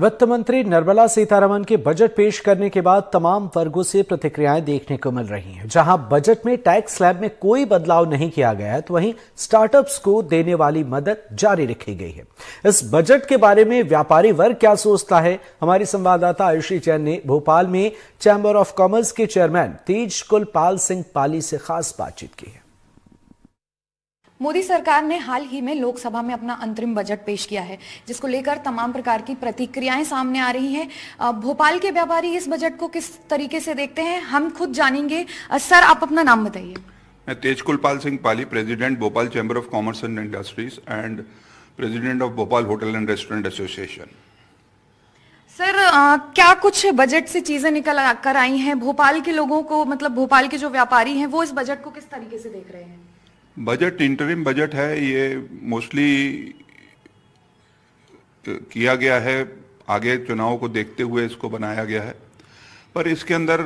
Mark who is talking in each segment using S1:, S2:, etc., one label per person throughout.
S1: वित्त मंत्री निर्मला सीतारमन के बजट पेश करने के बाद तमाम वर्गों से प्रतिक्रियाएं देखने को मिल रही हैं जहां बजट में टैक्स स्लैब में कोई बदलाव नहीं किया गया है तो वहीं स्टार्टअप्स को देने वाली मदद जारी रखी गई है इस बजट के बारे में व्यापारी वर्ग क्या सोचता है हमारी संवाददाता आयुषी जैन ने भोपाल में चैंबर ऑफ कॉमर्स के चेयरमैन तेज कुलपाल सिंह पाली से खास बातचीत की है मोदी सरकार ने हाल ही में लोकसभा में अपना अंतरिम बजट पेश किया है जिसको लेकर तमाम प्रकार की प्रतिक्रियाएं सामने आ रही हैं भोपाल के व्यापारी इस बजट को किस तरीके से देखते हैं हम खुद जानेंगे सर आप अपना नाम बताइए
S2: मैं Tej Kulpal Singh Pali president Bhopal chamber of commerce and industries and president of Bhopal hotel and restaurant association
S1: sir आ, क्या कुछ बजट से चीजें निकल कर आई हैं भोपाल के लोगों को मतलब भोपाल के जो व्यापारी हैं वो इस बजट को किस तरीके से देख रहे हैं
S2: बजट इंटरिम बजट है ये मोस्टली किया गया है आगे चुनाव को देखते हुए इसको बनाया गया है पर इसके अंदर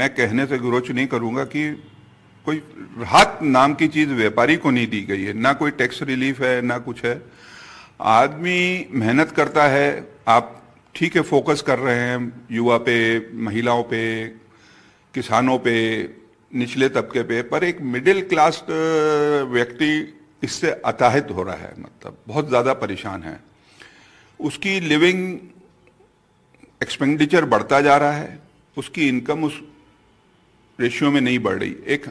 S2: मैं कहने से गुरोच नहीं करूंगा कि कोई राहत नाम की चीज़ व्यापारी को नहीं दी गई है ना कोई टैक्स रिलीफ है ना कुछ है आदमी मेहनत करता है आप ठीक है फोकस कर रहे हैं युवा पे महिलाओं पे किसानों पे निचले तबके पे पर एक मिडिल क्लास व्यक्ति इससे अताहित हो रहा है मतलब बहुत ज़्यादा परेशान है उसकी लिविंग एक्सपेंडिचर बढ़ता जा रहा है उसकी इनकम उस रेशियो में नहीं बढ़ रही एक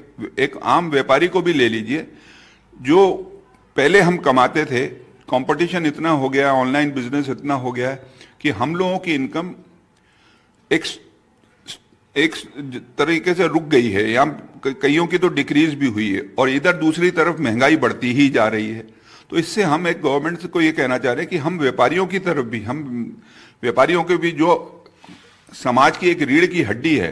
S2: एक आम व्यापारी को भी ले लीजिए जो पहले हम कमाते थे कंपटीशन इतना हो गया ऑनलाइन बिजनेस इतना हो गया है कि हम लोगों की इनकम एक एक तरीके से रुक गई है यहाँ कईयों की तो डिक्रीज भी हुई है और इधर दूसरी तरफ महंगाई बढ़ती ही जा रही है तो इससे हम एक गवर्नमेंट को ये कहना चाह रहे हैं कि हम व्यापारियों की तरफ भी हम व्यापारियों के भी जो समाज की एक रीढ़ की हड्डी है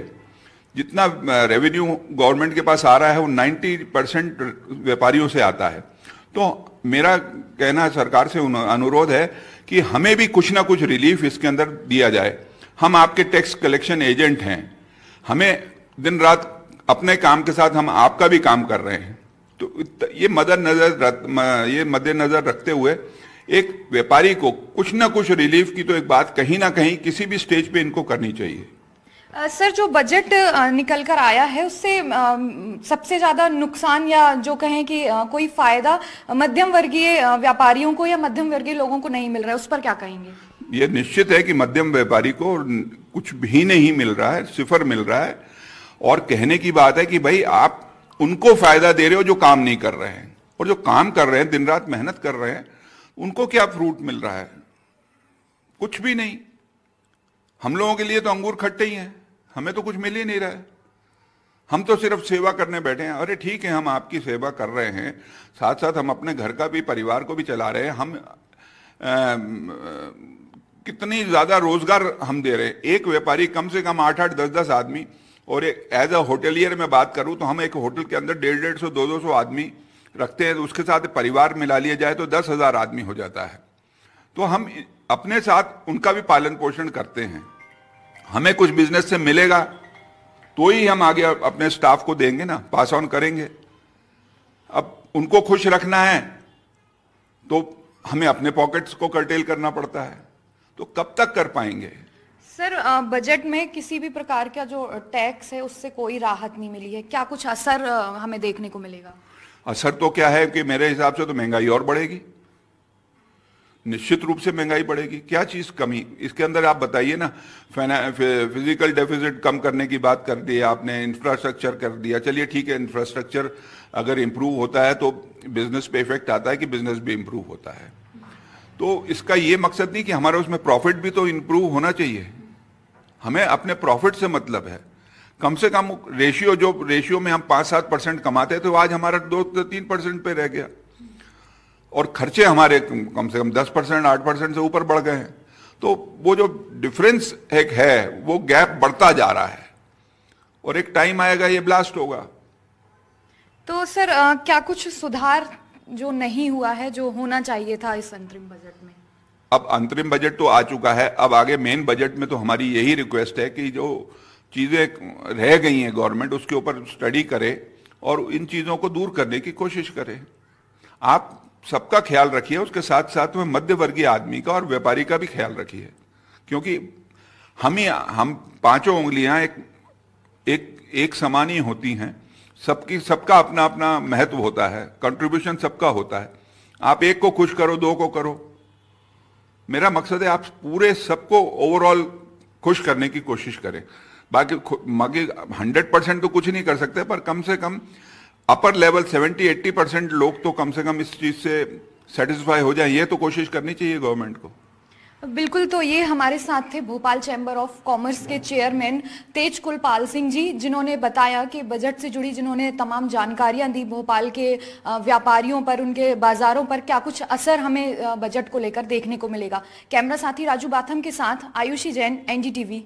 S2: जितना रेवेन्यू गवर्नमेंट के पास आ रहा है वो 90 परसेंट व्यापारियों से आता है तो मेरा कहना सरकार से अनुरोध है कि हमें भी कुछ ना कुछ रिलीफ इसके अंदर दिया जाए हम आपके टैक्स कलेक्शन एजेंट हैं हमें दिन रात अपने काम के साथ हम आपका भी काम कर रहे हैं तो ये मदर नज़र ये मद्देनज़र रखते हुए एक व्यापारी को कुछ ना कुछ रिलीफ की तो एक बात कहीं ना कहीं किसी भी स्टेज पे इनको करनी चाहिए
S1: सर जो बजट निकल कर आया है उससे सबसे ज़्यादा नुकसान या जो कहें कि कोई फ़ायदा मध्यम वर्गीय व्यापारियों को या मध्यम वर्गीय लोगों को नहीं मिल रहा है उस पर क्या कहेंगे
S2: ये निश्चित है कि मध्यम व्यापारी को कुछ भी नहीं मिल रहा है सिफर मिल रहा है और कहने की बात है कि भाई आप उनको फ़ायदा दे रहे हो जो काम नहीं कर रहे हैं और जो काम कर रहे हैं दिन रात मेहनत कर रहे हैं उनको क्या फ्रूट मिल रहा है कुछ भी नहीं हम लोगों के लिए तो अंगूर खट्टे ही हैं हमें तो कुछ मिल ही नहीं रहा है हम तो सिर्फ सेवा करने बैठे हैं अरे ठीक है हम आपकी सेवा कर रहे हैं साथ साथ हम अपने घर का भी परिवार को भी चला रहे हैं हम आ, आ, कितनी ज़्यादा रोजगार हम दे रहे हैं एक व्यापारी कम से कम आठ आठ दस दस आदमी और एक एज अ होटलियर में बात करूँ तो हम एक होटल के अंदर डेढ़ डेढ़ सौ दो दो सौ आदमी रखते हैं तो उसके साथ परिवार मिला लिया जाए तो दस हज़ार आदमी हो जाता है तो हम अपने साथ उनका भी पालन पोषण करते हैं हमें कुछ बिजनेस से मिलेगा तो ही हम आगे अपने स्टाफ को देंगे ना पास ऑन करेंगे अब उनको खुश रखना है तो हमें अपने पॉकेट्स को कर्टेल करना पड़ता है तो कब तक कर पाएंगे
S1: सर बजट में किसी भी प्रकार का जो टैक्स है उससे कोई राहत नहीं मिली है क्या कुछ असर हमें देखने को मिलेगा
S2: असर तो क्या है कि मेरे हिसाब से तो महंगाई और बढ़ेगी निश्चित रूप से महंगाई बढ़ेगी क्या चीज़ कमी इसके अंदर आप बताइए ना फिजिकल डेफिसिट कम करने की बात कर दी आपने इंफ्रास्ट्रक्चर कर दिया चलिए ठीक है इंफ्रास्ट्रक्चर अगर इंप्रूव होता है तो बिजनेस पे इफेक्ट आता है कि बिजनेस भी इंप्रूव होता है तो इसका ये मकसद नहीं कि हमारा उसमें प्रॉफिट भी तो इंप्रूव होना चाहिए हमें अपने प्रॉफिट से मतलब है कम से कम रेशियो जो रेशियो में हम पांच सात परसेंट कमाते थे तो आज हमारा दो तीन परसेंट पे रह गया और खर्चे हमारे कम से कम दस परसेंट आठ परसेंट से ऊपर बढ़ गए हैं तो वो जो डिफरेंस एक है वो गैप बढ़ता जा रहा है और एक टाइम आएगा ये ब्लास्ट होगा
S1: तो सर आ, क्या कुछ सुधार जो नहीं हुआ है जो होना चाहिए था इस अंतरिम बजट में
S2: अब अंतरिम बजट तो आ चुका है अब आगे मेन बजट में तो हमारी यही रिक्वेस्ट है कि जो चीज़ें रह गई हैं गवर्नमेंट उसके ऊपर स्टडी करे और इन चीज़ों को दूर करने की कोशिश करे आप सबका ख्याल रखिए उसके साथ साथ में मध्य वर्गीय आदमी का और व्यापारी का भी ख्याल रखिए क्योंकि हम ही हम पांचों उंगलियां एक एक एक समान ही होती हैं सबकी सबका अपना अपना महत्व होता है कंट्रीब्यूशन सबका होता है आप एक को खुश करो दो को करो मेरा मकसद है आप पूरे सबको ओवरऑल खुश करने की कोशिश करें बाकी बाकी हंड्रेड परसेंट तो कुछ नहीं कर सकते पर कम से कम अपर लेवल 70-80 परसेंट लोग तो कम से कम इस चीज से सेटिस्फाई हो जाए ये तो कोशिश करनी चाहिए गवर्नमेंट को
S1: बिल्कुल तो ये हमारे साथ थे भोपाल चैम्बर ऑफ कॉमर्स के चेयरमैन तेज कुलपाल सिंह जी जिन्होंने बताया कि बजट से जुड़ी जिन्होंने तमाम जानकारियां दी भोपाल के व्यापारियों पर उनके बाजारों पर क्या कुछ असर हमें बजट को लेकर देखने को मिलेगा कैमरा साथी राजू बाथम के साथ आयुषी जैन एनडीटीवी